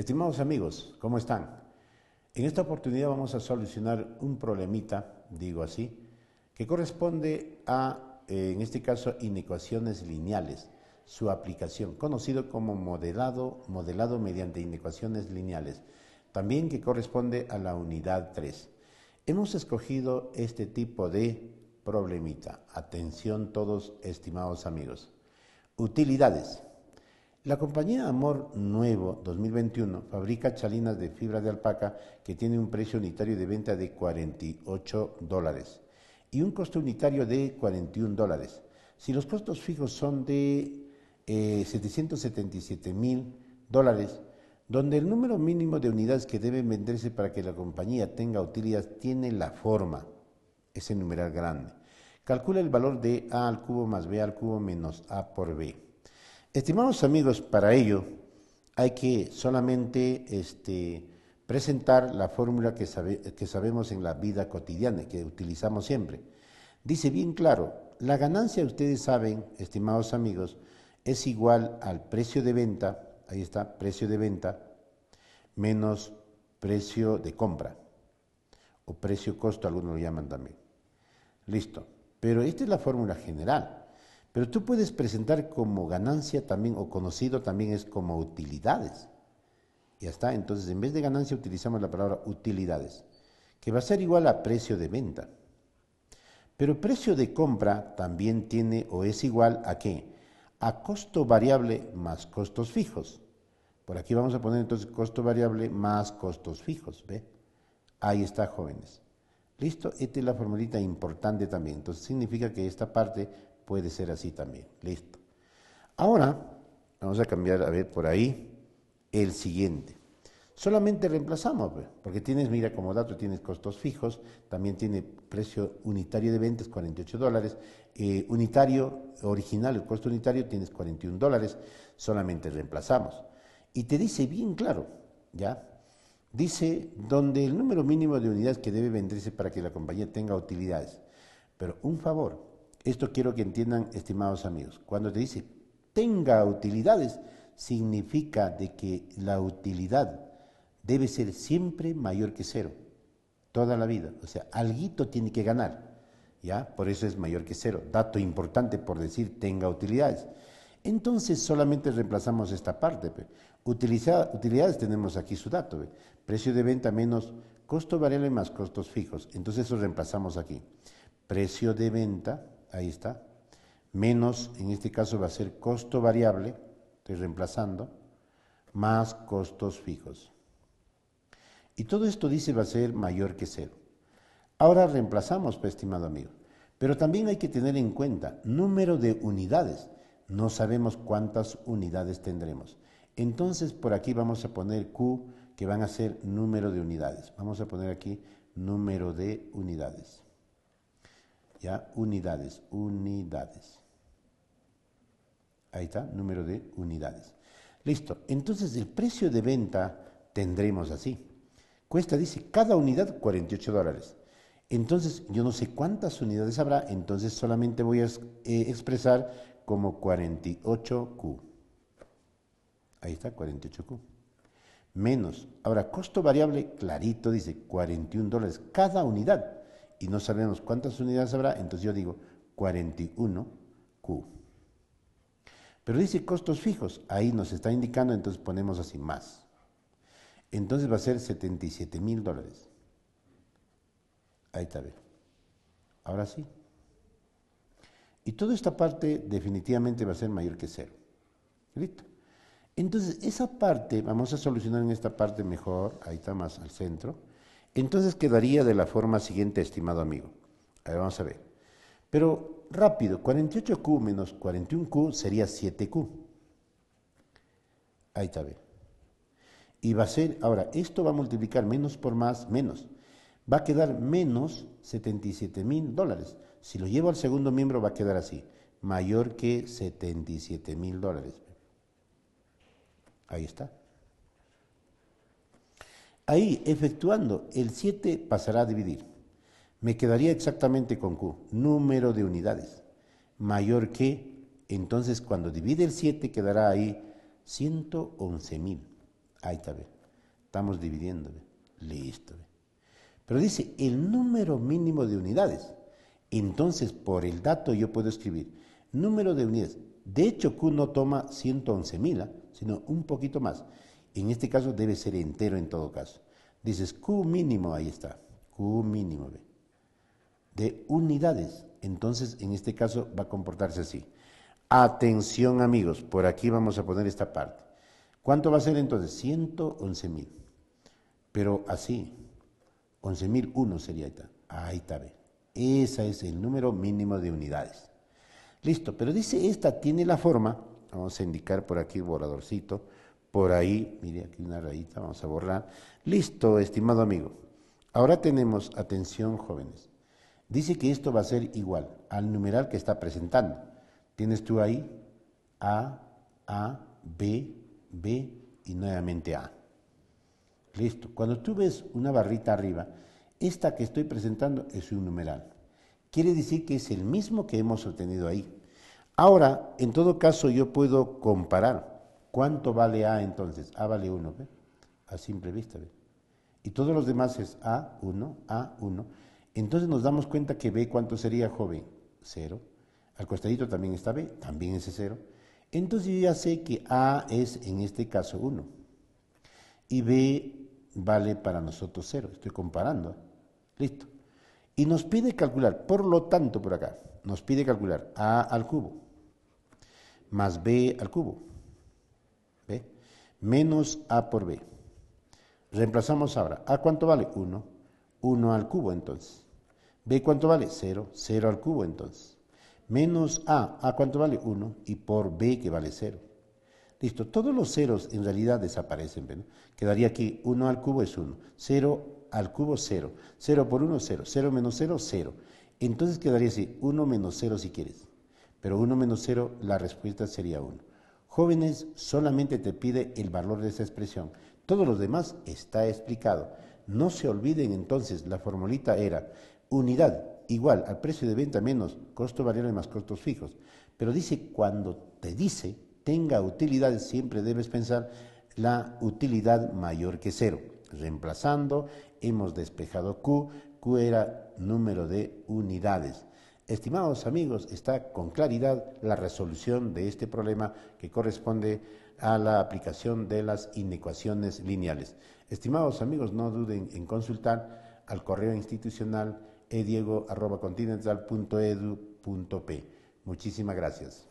Estimados amigos, ¿cómo están? En esta oportunidad vamos a solucionar un problemita, digo así, que corresponde a, eh, en este caso, inecuaciones lineales, su aplicación, conocido como modelado, modelado mediante inecuaciones lineales, también que corresponde a la unidad 3. Hemos escogido este tipo de problemita. Atención todos, estimados amigos. Utilidades. La compañía Amor Nuevo 2021 fabrica chalinas de fibra de alpaca que tiene un precio unitario de venta de 48 dólares y un costo unitario de 41 dólares. Si los costos fijos son de 777 eh, mil dólares, donde el número mínimo de unidades que deben venderse para que la compañía tenga utilidad tiene la forma, ese numeral grande. Calcula el valor de A al cubo más B al cubo menos A por B. Estimados amigos, para ello hay que solamente este, presentar la fórmula que, que sabemos en la vida cotidiana, que utilizamos siempre. Dice bien claro, la ganancia, ustedes saben, estimados amigos, es igual al precio de venta, ahí está, precio de venta, menos precio de compra, o precio costo, algunos lo llaman también. Listo, pero esta es la fórmula general. Pero tú puedes presentar como ganancia también, o conocido también es como utilidades. Ya está, entonces en vez de ganancia utilizamos la palabra utilidades, que va a ser igual a precio de venta. Pero precio de compra también tiene o es igual a qué? A costo variable más costos fijos. Por aquí vamos a poner entonces costo variable más costos fijos. ¿ve? Ahí está, jóvenes. Listo, esta es la formulita importante también. Entonces significa que esta parte Puede ser así también. Listo. Ahora vamos a cambiar a ver por ahí el siguiente. Solamente reemplazamos, pues, porque tienes, mira, como dato, tienes costos fijos, también tiene precio unitario de ventas, 48 dólares, eh, unitario original, el costo unitario, tienes 41 dólares, solamente reemplazamos. Y te dice bien claro, ¿ya? Dice donde el número mínimo de unidades que debe venderse para que la compañía tenga utilidades. Pero un favor, esto quiero que entiendan, estimados amigos. Cuando te dice tenga utilidades, significa de que la utilidad debe ser siempre mayor que cero, toda la vida. O sea, alguito tiene que ganar, ¿ya? Por eso es mayor que cero. Dato importante por decir tenga utilidades. Entonces solamente reemplazamos esta parte. utilidades tenemos aquí su dato. Precio de venta menos costo variable más costos fijos. Entonces eso reemplazamos aquí. Precio de venta ahí está, menos, en este caso va a ser costo variable, estoy reemplazando, más costos fijos. Y todo esto dice va a ser mayor que cero. Ahora reemplazamos, pues, estimado amigo. Pero también hay que tener en cuenta número de unidades. No sabemos cuántas unidades tendremos. Entonces por aquí vamos a poner Q, que van a ser número de unidades. Vamos a poner aquí número de unidades. ¿Ya? Unidades, unidades. Ahí está, número de unidades. Listo. Entonces el precio de venta tendremos así. Cuesta, dice, cada unidad 48 dólares. Entonces yo no sé cuántas unidades habrá, entonces solamente voy a eh, expresar como 48Q. Ahí está, 48Q. Menos. Ahora, costo variable, clarito, dice 41 dólares cada unidad y no sabemos cuántas unidades habrá, entonces yo digo 41Q. Pero dice costos fijos, ahí nos está indicando, entonces ponemos así más. Entonces va a ser 77 mil dólares. Ahí está bien. Ahora sí. Y toda esta parte definitivamente va a ser mayor que cero. Listo. Entonces, esa parte, vamos a solucionar en esta parte mejor, ahí está más al centro. Entonces quedaría de la forma siguiente, estimado amigo. A vamos a ver. Pero rápido, 48Q menos 41Q sería 7Q. Ahí está bien. Y va a ser, ahora, esto va a multiplicar menos por más, menos. Va a quedar menos 77 mil dólares. Si lo llevo al segundo miembro va a quedar así, mayor que 77 mil dólares. Ahí está. Ahí, efectuando el 7, pasará a dividir. Me quedaría exactamente con Q, número de unidades, mayor que, entonces cuando divide el 7 quedará ahí 111.000. Ahí está, ve. Estamos dividiendo, Listo, Pero dice el número mínimo de unidades. Entonces, por el dato yo puedo escribir número de unidades. De hecho, Q no toma 111.000, ¿ah? sino un poquito más. En este caso debe ser entero en todo caso. Dices Q mínimo, ahí está. Q mínimo, B. De unidades. Entonces, en este caso va a comportarse así. Atención amigos, por aquí vamos a poner esta parte. ¿Cuánto va a ser entonces? 111 mil. Pero así, 11.001 sería ahí está. Ahí está, B. Ese es el número mínimo de unidades. Listo, pero dice esta tiene la forma, vamos a indicar por aquí el borradorcito, por ahí, mire aquí una rayita, vamos a borrar. Listo, estimado amigo. Ahora tenemos, atención jóvenes, dice que esto va a ser igual al numeral que está presentando. Tienes tú ahí A, A, B, B y nuevamente A. Listo. Cuando tú ves una barrita arriba, esta que estoy presentando es un numeral. Quiere decir que es el mismo que hemos obtenido ahí. Ahora, en todo caso, yo puedo comparar ¿Cuánto vale A entonces? A vale 1, A simple vista, Y todos los demás es A1, A1. Entonces nos damos cuenta que B, ¿cuánto sería, joven? 0. Al costadito también está B, también ese 0. Entonces yo ya sé que A es, en este caso, 1. Y B vale para nosotros 0. Estoy comparando. Listo. Y nos pide calcular, por lo tanto, por acá, nos pide calcular A al cubo más B al cubo Menos A por B. Reemplazamos ahora. ¿A cuánto vale? 1. 1 al cubo entonces. ¿B cuánto vale? 0. 0 al cubo entonces. Menos A. ¿A cuánto vale? 1. Y por B que vale 0. Listo. Todos los ceros en realidad desaparecen. Quedaría aquí 1 al cubo es 1. 0 al cubo 0. 0 por 1 0. 0 menos 0 0. Entonces quedaría así. 1 menos 0 si quieres. Pero 1 menos 0 la respuesta sería 1. Jóvenes solamente te pide el valor de esa expresión. Todos los demás está explicado. No se olviden entonces, la formulita era unidad igual al precio de venta menos costo variable más costos fijos. Pero dice, cuando te dice tenga utilidad, siempre debes pensar la utilidad mayor que cero. Reemplazando, hemos despejado Q, Q era número de unidades. Estimados amigos, está con claridad la resolución de este problema que corresponde a la aplicación de las inecuaciones lineales. Estimados amigos, no duden en consultar al correo institucional ediego.continental.edu.p. Muchísimas gracias.